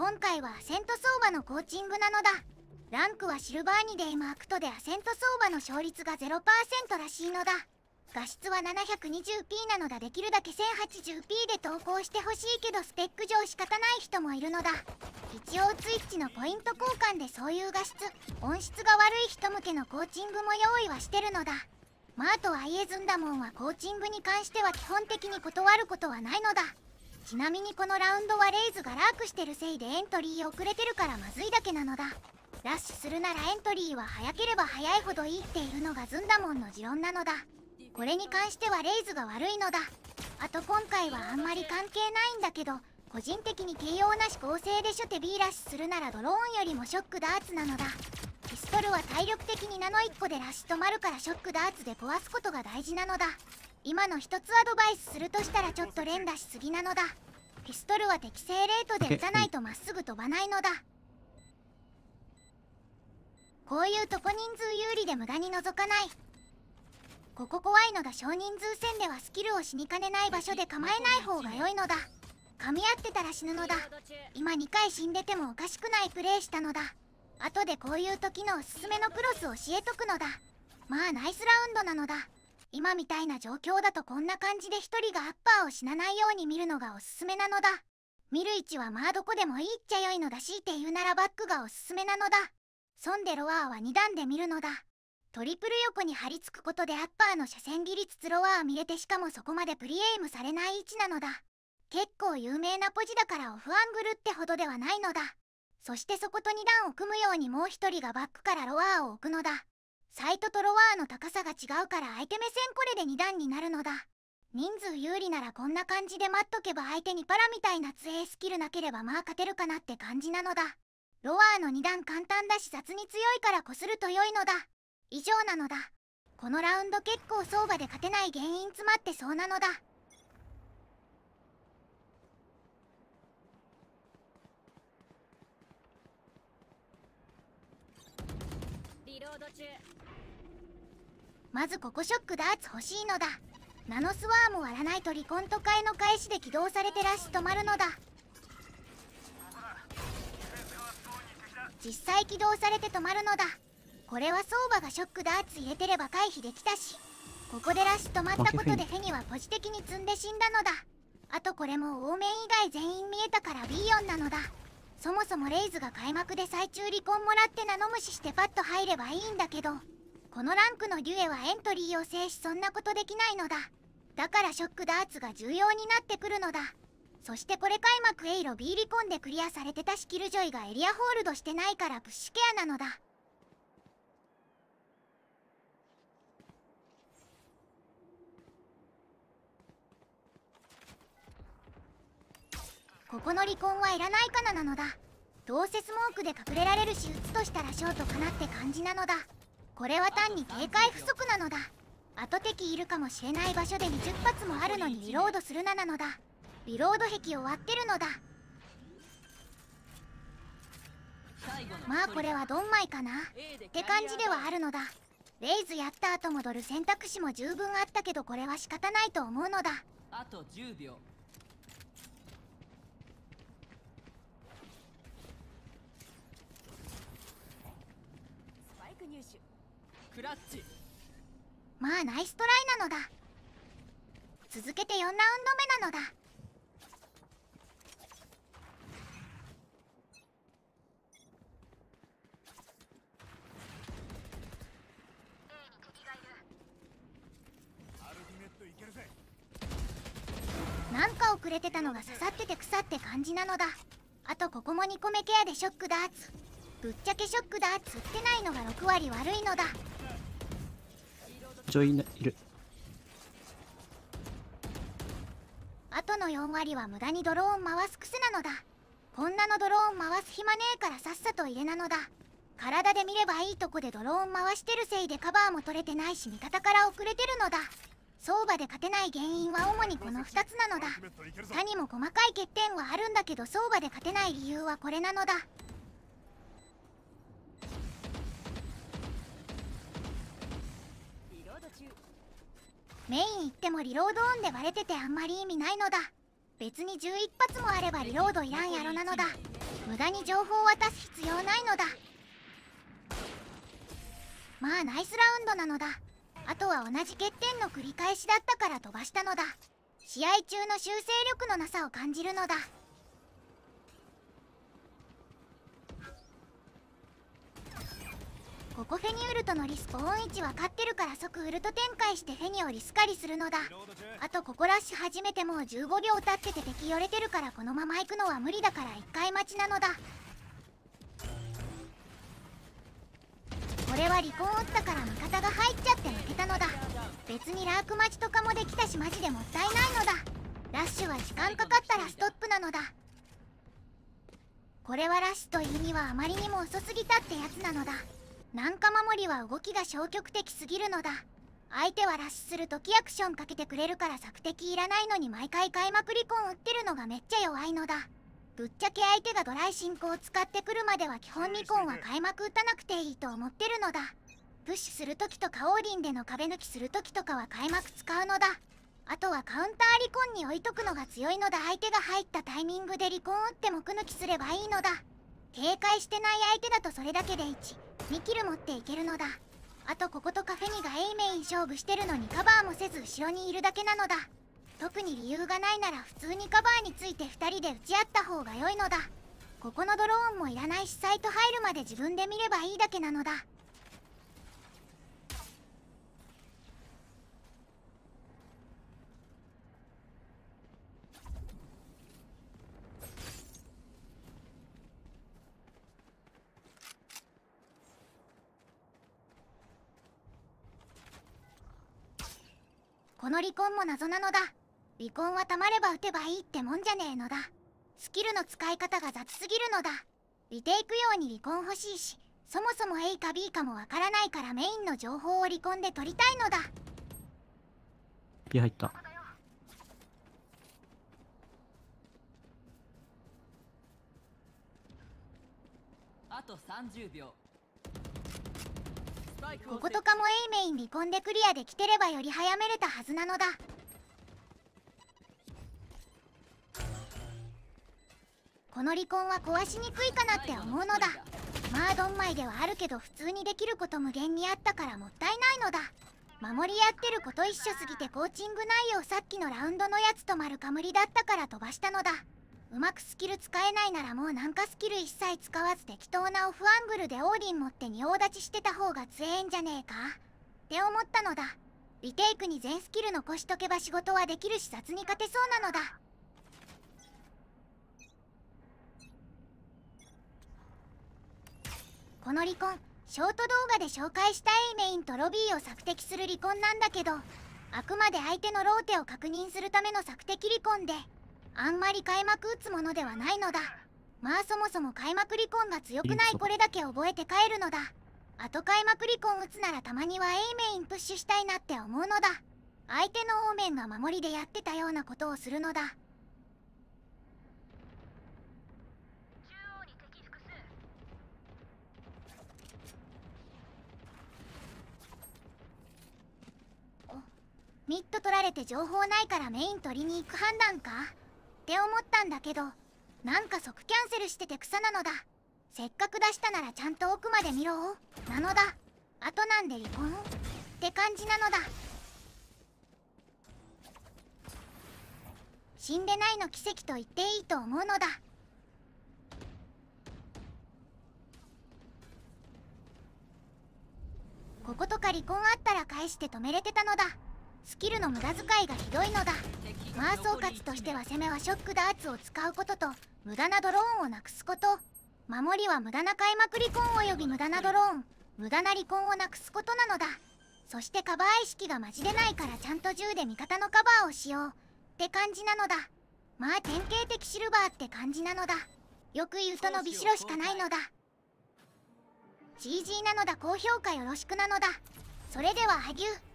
今回はアセント相場のコーチングなのだランクはシルバーニデイマークトでアセント相場の勝率が0%らしいのだ画質は 720p なのだできるだけ 1080p で投稿してほしいけどスペック上仕方ない人もいるのだ一応 Twitch のポイント交換でそういう画質音質が悪い人向けのコーチングも用意はしてるのだまあとはいえずんだもんはコーチングに関しては基本的に断ることはないのだちなみにこのラウンドはレイズがラークしてるせいでエントリー遅れてるからまずいだけなのだラッシュするならエントリーは早ければ早いほどいいっていうのがずんだもんの持論なのだこれに関してはレイズが悪いのだあと今回はあんまり関係ないんだけど個人的に軽様なし構成で初手 B ラッシュするならドローンよりもショックダーツなのだピストルは体力的にナノ1個でラッシュ止まるからショックダーツで壊すことが大事なのだ今の一つアドバイスするとしたらちょっと連打しすぎなのだピストルは適正レートで打たないとまっすぐ飛ばないのだこういうとこ人数有利で無駄に覗かないここ怖いのが少人数戦ではスキルを死にかねない場所で構えない方が良いのだ噛み合ってたら死ぬのだ今2回死んでてもおかしくないプレイしたのだ後でこういう時のおすすめのクロス教えとくのだまあナイスラウンドなのだ今みたいな状況だとこんな感じで1人がアッパーを死なないように見るのがおすすめなのだ見る位置はまあどこでもいいっちゃよいのだしいて言うならバックがおすすめなのだそんでロワーは2段で見るのだトリプル横に張り付くことでアッパーの車線技りつロワー見れてしかもそこまでプリエイムされない位置なのだ結構有名なポジだからオフアングルってほどではないのだそしてそこと2段を組むようにもう1人がバックからロワーを置くのだサイトとロワーの高さが違うから相手目線これで2段になるのだ人数有利ならこんな感じで待っとけば相手にパラみたいな杖スキルなければまあ勝てるかなって感じなのだロワーの2段簡単だし雑に強いからこすると良いのだ以上なのだこのラウンド結構相場で勝てない原因詰まってそうなのだリロード中まずここショックダーツ欲しいのだナノスワーム割らないと離婚都会の返しで起動されてらし止まるのだ実際起動されて止まるのだこれは相場がショックダーツ入れてれば回避できたしここでラッシュ止まったことでヘニはポジ的に積んで死んだのだあとこれもオーメン以外全員見えたからビヨンなのだそもそもレイズが開幕で最中離婚もらってナノムシしてパッと入ればいいんだけどこのランクのデュエはエントリーを制しそんなことできないのだだからショックダーツが重要になってくるのだそしてこれ開幕エイロ B リコンでクリアされてたスキルジョイがエリアホールドしてないからプッシュケアなのだここの離婚はいらないかななのだどうせスモークで隠れられるし打つとしたらショートかなって感じなのだこれは単に警戒不足なのだ後敵いるかもしれない場所で20発もあるのにリロードするななのだリロード壁を割ってるのだまあこれはドンマイかなって感じではあるのだレイズやった後戻る選択肢も十分あったけどこれは仕方ないと思うのだあと10秒スパイク入手クラッチまあナイストライなのだ続けて4ラウンド目なのだなんか遅れてたのが刺さってて腐って感じなのだあとここも2個目ケアでショックだーツぶっちゃけショックだーつってないのが6割悪いのだちょいいる後の4割は無駄にドローン回す癖なのだこんなのドローン回す暇ねえからさっさと入れなのだ体で見ればいいとこでドローン回してるせいでカバーも取れてないし味方から遅れてるのだ相場で勝てない原因は主にこの2つなのだ他にも細かい欠点はあるんだけど相場で勝てない理由はこれなのだメイン行ってもリロードオンで割れててあんまり意味ないのだ別に11発もあればリロードいらんやろなのだ無駄に情報を渡す必要ないのだまあナイスラウンドなのだあとは同じ欠点の繰り返しだったから飛ばしたのだ試合中の修正力のなさを感じるのだここフェニウルトのリスポーン位置分かってるから即ウルト展開してフェニをリスカリするのだあとここラッシュ始めてもう15秒経ってて敵寄れてるからこのまま行くのは無理だから1回待ちなのだこれは離婚打ったから味方が入っちゃって負けたのだ別にラーク待ちとかもできたしマジでもったいないのだラッシュは時間かかったらストップなのだこれはラッシュというにはあまりにも遅すぎたってやつなのだ南下守りは動きが消極的すぎるのだ相手はラッシュするとアクションかけてくれるから索敵いらないのに毎回開幕離婚打ってるのがめっちゃ弱いのだぶっちゃけ相手がドライ進行を使ってくるまでは基本離婚は開幕打たなくていいと思ってるのだプッシュする時とかオーィンでの壁抜きする時とかは開幕使うのだあとはカウンター離婚に置いとくのが強いのだ相手が入ったタイミングで離婚打って目抜きすればいいのだ警戒してない相手だとそれだけで1 2キル持っていけるのだあとこことカフェニがエイメイン勝負してるのにカバーもせず後ろにいるだけなのだ特に理由がないなら普通にカバーについて2人で打ち合った方が良いのだここのドローンもいらないしサイト入るまで自分で見ればいいだけなのだこの離婚も謎なのだ離婚はたまれば打てばいいってもんじゃねえのだスキルの使い方が雑すぎるのだリテイク用に離婚欲しいしそもそも A か B かもわからないからメインの情報を離婚で取りたいのだ B 入ったあと30秒こことかもイメイン離婚でクリアできてればより早めれたはずなのだこの離婚は壊しにくいかなって思うのだマードンマイではあるけど普通にできること無限にあったからもったいないのだ守り合ってること一緒すぎてコーチング内容さっきのラウンドのやつと丸かむりだったから飛ばしたのだうまくスキル使えないならもうなんかスキル一切使わず適当なオフアングルでオーディン持って仁王立ちしてた方が強えんじゃねえかって思ったのだリテイクに全スキル残しとけば仕事はできるし雑に勝てそうなのだこの離婚ショート動画で紹介したいメインとロビーを索敵する離婚なんだけどあくまで相手のローテを確認するための索敵離婚であんまり開幕打つものではないのだまあそもそも開幕離婚が強くないこれだけ覚えて帰るのだ後開幕離婚打つならたまには A メインプッシュしたいなって思うのだ相手の方面が守りでやってたようなことをするのだミット取られて情報ないからメイン取りに行く判断かって思ったんだけどなんか即キャンセルしてて草なのだせっかく出したならちゃんと奥まで見ろなのだ後なんで離婚って感じなのだ死んでないの奇跡と言っていいと思うのだこことか離婚あったら返して止めれてたのだスキルの無駄遣いがひどいのだマー総括としては攻めはショックダーツを使うことと無駄なドローンをなくすこと守りは無駄な開幕離婚および無駄なドローン無駄な離婚をなくすことなのだそしてカバー意識がマじでないからちゃんと銃で味方のカバーをしようって感じなのだまあ典型的シルバーって感じなのだよく言うと伸びしろしかないのだ GG なのだ高評価よろしくなのだそれでは萩生